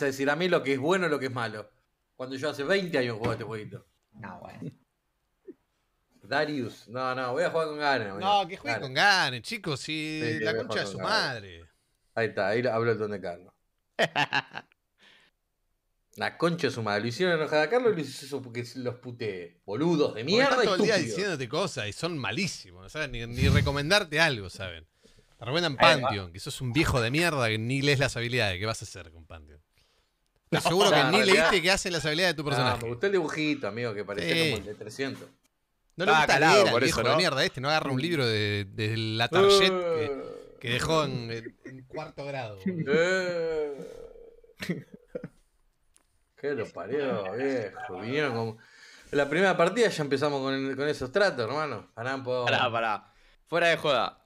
a decir a mí lo que es bueno y lo que es malo. Cuando yo hace 20 años jugaba este jueguito. No, bueno. Darius, no, no, voy a jugar con Garen No, que juegue con Garen chicos, si la concha de su madre. Ahí está, ahí habló el don de Carlos. la concha de su madre. Lo hicieron enojada a Carlos y lo eso porque los pute boludos de mierda. Están todo el día diciéndote cosas y son malísimos, no saben ni, recomendarte algo, ¿saben? Te recomiendan Pantheon, que sos un viejo de mierda que ni lees las habilidades. ¿Qué vas a hacer con Pantheon? seguro que ni realidad... leíste qué hacen las habilidades de tu personaje. No, me gustó el dibujito, amigo, que parecía como el de 300. No le gusta por viejo eso, ¿no? de mierda este, no agarra un mm. libro de, la tarjeta uh. que, dejó en, cuarto grado. Uh, ¿Qué lo parió, viejo? Vinieron como... La primera partida ya empezamos con, con esos tratos, hermano. pará, pará. Fuera de joda.